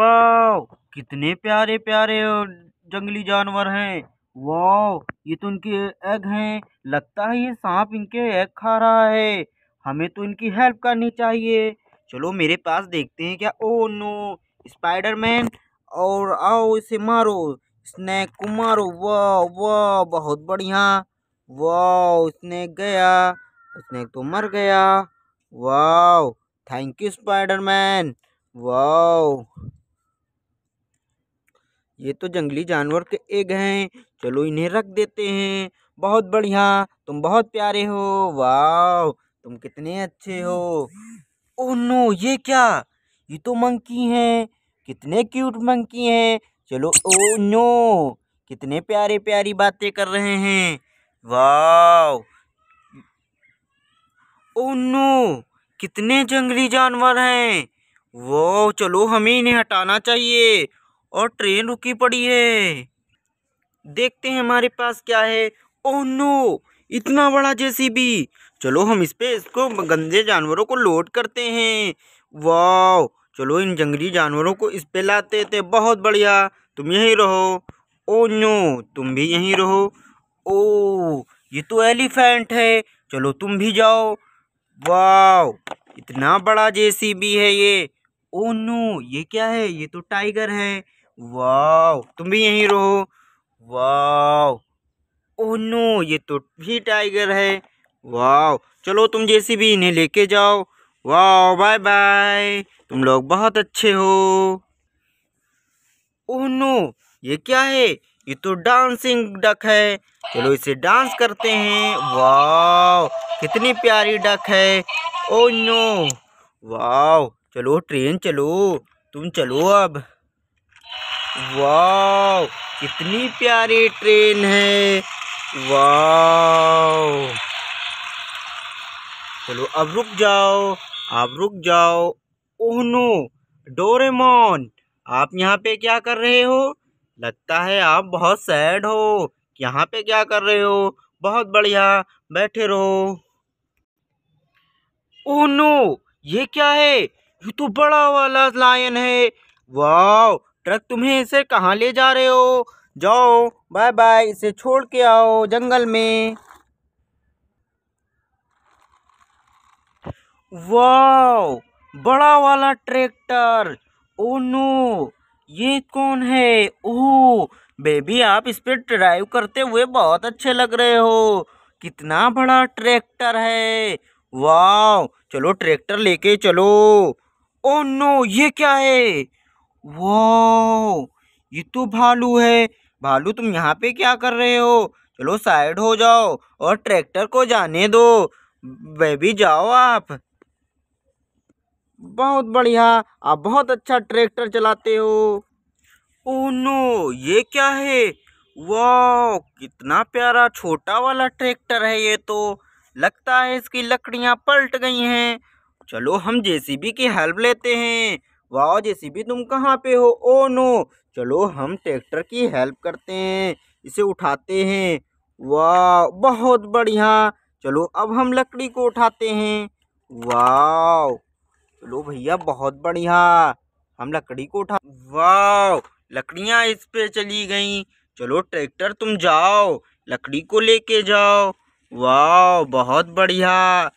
वाह कितने प्यारे प्यारे जंगली जानवर हैं वाह ये तो इनके एग हैं लगता है ये सांप इनके एग खा रहा है हमें तो इनकी हेल्प करनी चाहिए चलो मेरे पास देखते हैं क्या ओ नो स्पाइडरमैन और आओ इसे मारो स्नैक को मारो वाह वाह बहुत बढ़िया वाह स्नैक गया स्नैक तो मर गया वाह थैंक यू स्पाइडरमैन वाह ये तो जंगली जानवर के एग हैं चलो इन्हें रख देते हैं बहुत बढ़िया तुम बहुत प्यारे हो वाह तुम कितने अच्छे हो ओह नो ये क्या ये तो मंकी हैं कितने क्यूट मंकी हैं चलो ओ नो कितने प्यारे प्यारी बातें कर रहे हैं वाह ओ नो कितने जंगली जानवर हैं वो चलो हमें इन्हें हटाना चाहिए और ट्रेन रुकी पड़ी है देखते हैं हमारे पास क्या है ओह नो इतना बड़ा जेसीबी चलो हम इस पे इसको गंदे जानवरों को लोड करते हैं वाह चलो इन जंगली जानवरों को इस पे लाते थे बहुत बढ़िया तुम यहीं रहो ओ नो तुम भी यहीं रहो ओ ये तो एलिफेंट है चलो तुम भी जाओ वाह इतना बड़ा जेसीबी है ये ओ नो ये क्या है ये तो टाइगर है वाओ तुम भी यहीं रहो वाओ ओह नो ये तो भी टाइगर है वाओ चलो तुम जैसी भी इन्हें लेके जाओ वाओ बाय बाय तुम लोग बहुत अच्छे हो ओह नो ये क्या है ये तो डांसिंग डक है चलो इसे डांस करते हैं वाओ कितनी प्यारी डक है ओ नो वाओ चलो ट्रेन चलो तुम चलो अब वाह कितनी प्यारी ट्रेन है वाह चलो अब रुक जाओ आप रुक जाओ ओह नो डोरेमोन आप यहाँ पे क्या कर रहे हो लगता है आप बहुत सैड हो यहाँ पे क्या कर रहे हो बहुत बढ़िया बैठे रहो ओह नो ये क्या है ये तो बड़ा वाला लायन है वाह ट्रक तुम्हें इसे कहाँ ले जा रहे हो जाओ बाय बाय इसे छोड़ के आओ जंगल में वाओ बड़ा वाला ट्रैक्टर ओ नो ये कौन है ओह बेबी आप इस पर ड्राइव करते हुए बहुत अच्छे लग रहे हो कितना बड़ा ट्रैक्टर है वाओ चलो ट्रैक्टर लेके चलो ओ नो ये क्या है वो ये तो भालू है भालू तुम यहाँ पे क्या कर रहे हो चलो साइड हो जाओ और ट्रैक्टर को जाने दो बेबी जाओ आप बहुत बढ़िया आप बहुत अच्छा ट्रैक्टर चलाते हो ओ नो ये क्या है वाह कितना प्यारा छोटा वाला ट्रैक्टर है ये तो लगता है इसकी लकड़ियाँ पलट गई हैं चलो हम जेसीबी की हेल्प लेते हैं वाह जेसीबी तुम कहाँ पे हो ओ नो चलो हम ट्रैक्टर की हेल्प करते हैं इसे उठाते हैं वाह बहुत बढ़िया चलो अब हम लकड़ी को उठाते हैं वाह चलो भैया बहुत बढ़िया हम लकड़ी को उठा वाह लकड़ियाँ इस पे चली गई चलो ट्रैक्टर तुम जाओ लकड़ी को लेके जाओ वाह बहुत बढ़िया